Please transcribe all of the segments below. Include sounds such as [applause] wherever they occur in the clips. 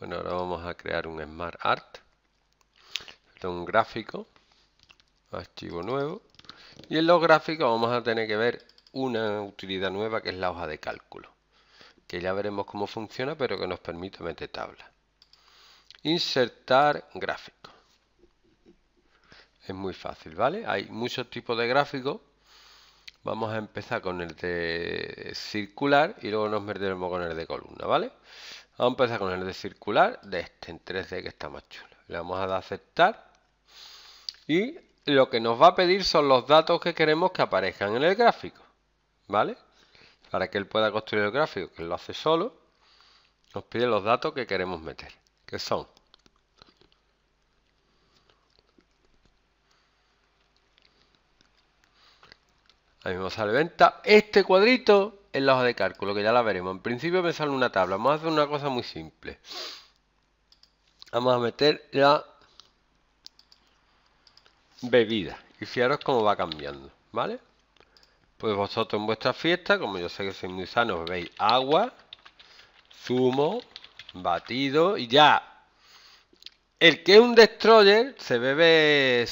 Bueno, ahora vamos a crear un Smart Art, un gráfico, archivo nuevo. Y en los gráficos vamos a tener que ver una utilidad nueva que es la hoja de cálculo, que ya veremos cómo funciona, pero que nos permite meter tabla. Insertar gráfico. Es muy fácil, ¿vale? Hay muchos tipos de gráficos. Vamos a empezar con el de circular y luego nos meteremos con el de columna, ¿vale? Vamos a empezar con el de circular de este en 3D que está más chulo. Le vamos a dar a aceptar y lo que nos va a pedir son los datos que queremos que aparezcan en el gráfico, ¿vale? Para que él pueda construir el gráfico, que él lo hace solo, nos pide los datos que queremos meter, que son mismo sale venta. Este cuadrito En la hoja de cálculo, que ya la veremos. En principio me sale una tabla. Vamos a hacer una cosa muy simple. Vamos a meter la bebida. Y fijaros cómo va cambiando, ¿vale? Pues vosotros en vuestra fiesta, como yo sé que sois muy sanos, bebéis agua, zumo, batido y ya. El que es un destroyer se bebe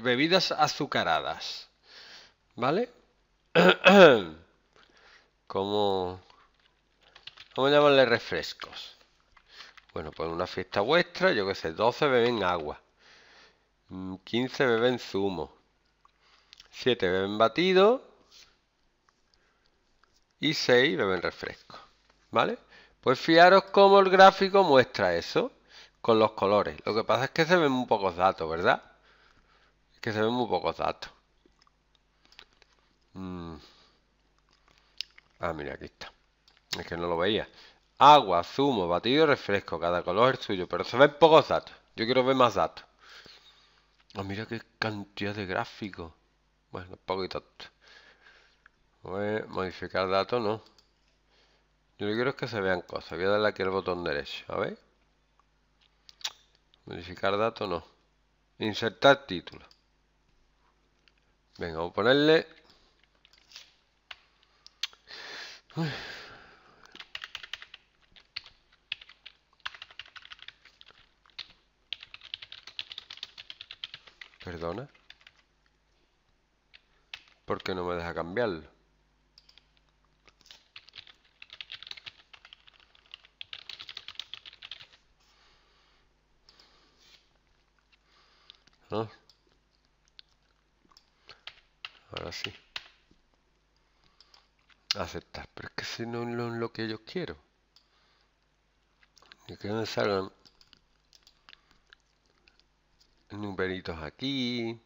bebidas azucaradas. ¿Vale? [coughs] ¿Cómo, ¿Cómo llamarle refrescos? Bueno, pues una fiesta vuestra, yo qué sé, 12 beben agua, 15 mm, beben zumo, 7 beben batido y 6 beben refresco. ¿Vale? Pues fiaros cómo el gráfico muestra eso con los colores. Lo que pasa es que se ven muy pocos datos, ¿verdad? Es que se ven muy pocos datos. Mm. Ah, mira, aquí está. Es que no lo veía. Agua, zumo, batido y refresco. Cada color es suyo. Pero se ven pocos datos. Yo quiero ver más datos. Ah, mira qué cantidad de gráficos. Bueno, un poquito. modificar datos, no. Yo lo que quiero es que se vean cosas. Voy a darle aquí el botón derecho. A ver. Modificar datos, no. Insertar título. Venga, vamos a ponerle ¿Perdona? ¿Por qué no me deja cambiarlo? Ah. Ahora sí aceptar. Pero es que si no es lo que yo quiero. Yo que me salgan numeritos aquí.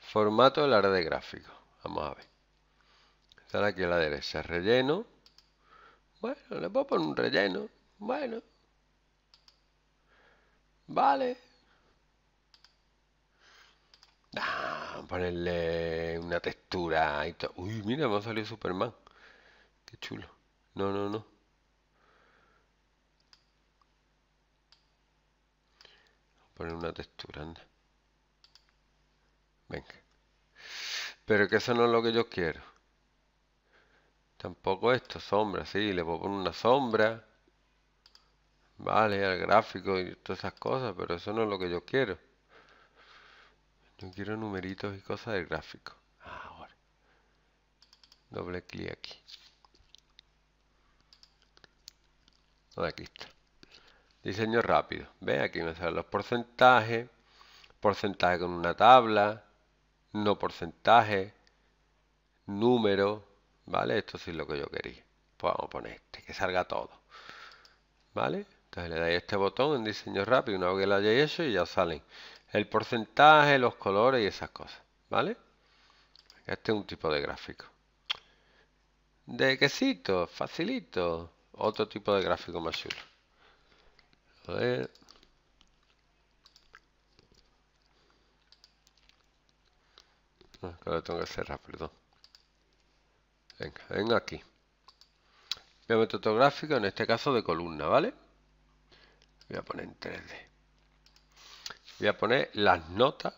Formato de área de gráfico. Vamos a ver. Estar aquí a la derecha. Relleno. Bueno, le puedo poner un relleno. Bueno. Vale. ponerle una textura. Y Uy, mira, me ha salido Superman. Qué chulo. No, no, no. Poner una textura, anda. Venga. Pero que eso no es lo que yo quiero. Tampoco esto, sombra, sí, le puedo poner una sombra. Vale, al gráfico y todas esas cosas, pero eso no es lo que yo quiero quiero numeritos y cosas del gráfico. Ahora. Doble clic aquí. aquí está. Diseño rápido. Ve, aquí me salen los porcentajes. Porcentaje con una tabla. No porcentaje. Número. ¿Vale? Esto sí es lo que yo quería. Pues vamos a poner este, que salga todo. ¿Vale? Entonces le dais este botón en diseño rápido. Una vez que lo hayáis hecho y ya salen el porcentaje, los colores y esas cosas, ¿vale? Este es un tipo de gráfico. De quesito, facilito. Otro tipo de gráfico más chulo. A ver. Ah, que tengo que cerrar, perdón. Venga, venga aquí. Voy a meter otro gráfico, en este caso de columna, ¿vale? Voy a poner en 3D voy a poner las notas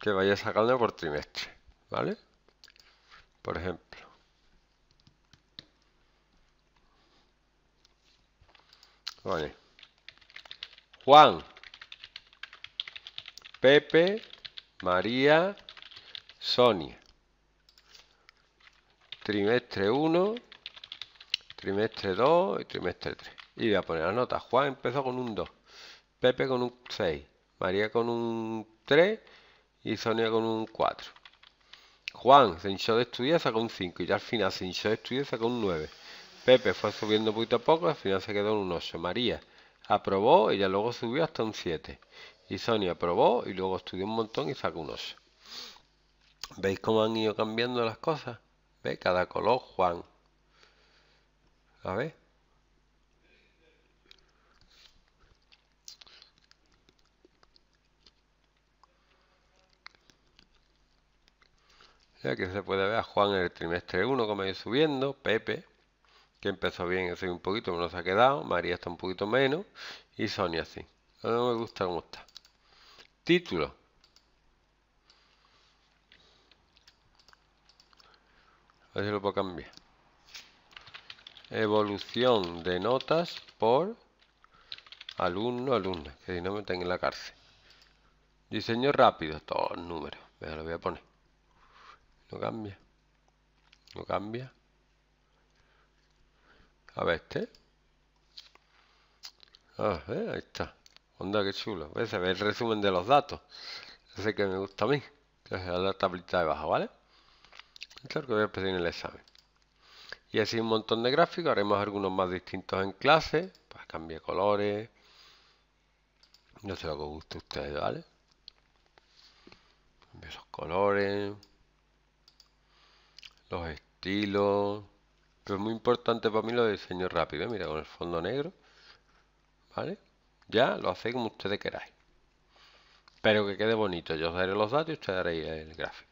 que vaya sacando por trimestre, ¿vale? Por ejemplo. Vale. Juan, Pepe, María, Sonia. Trimestre 1, trimestre 2 y trimestre 3. Y voy a poner la nota. Juan empezó con un 2. Pepe con un 6, María con un 3 y Sonia con un 4. Juan se hinchó de estudiar, sacó un 5 y ya al final se hinchó de estudiar, sacó un 9. Pepe fue subiendo poquito a poco, al final se quedó en un 8. María aprobó y ya luego subió hasta un 7. Y Sonia aprobó y luego estudió un montón y sacó un 8. ¿Veis cómo han ido cambiando las cosas? ¿Ve? Cada color, Juan. A ver. ya que se puede ver a Juan en el trimestre 1 como ha subiendo, Pepe, que empezó bien, ese un poquito, pero no se ha quedado, María está un poquito menos, y Sonia sí. No me gusta cómo está. Título. A ver si lo puedo cambiar. Evolución de notas por alumno, alumna, que si no me tengo en la cárcel. Diseño rápido, todos números, me lo voy a poner. No cambia. No cambia. A ver este. Ah, eh, ahí está. Onda, que chulo. ¿Ves? Se ve el resumen de los datos. Ese que me gusta a mí. Que es la tablita de abajo, ¿vale? Esto que voy a pedir en el examen. Y así un montón de gráficos. Haremos algunos más distintos en clase. Pues cambie colores. No sé lo que guste a ustedes, ¿vale? Cambio esos colores los estilos. Pero es muy importante para mí lo de rápido. ¿eh? Mira, con el fondo negro. ¿Vale? Ya lo hacéis como ustedes queráis. Pero que quede bonito. Yo os daré los datos y ustedes haréis el gráfico.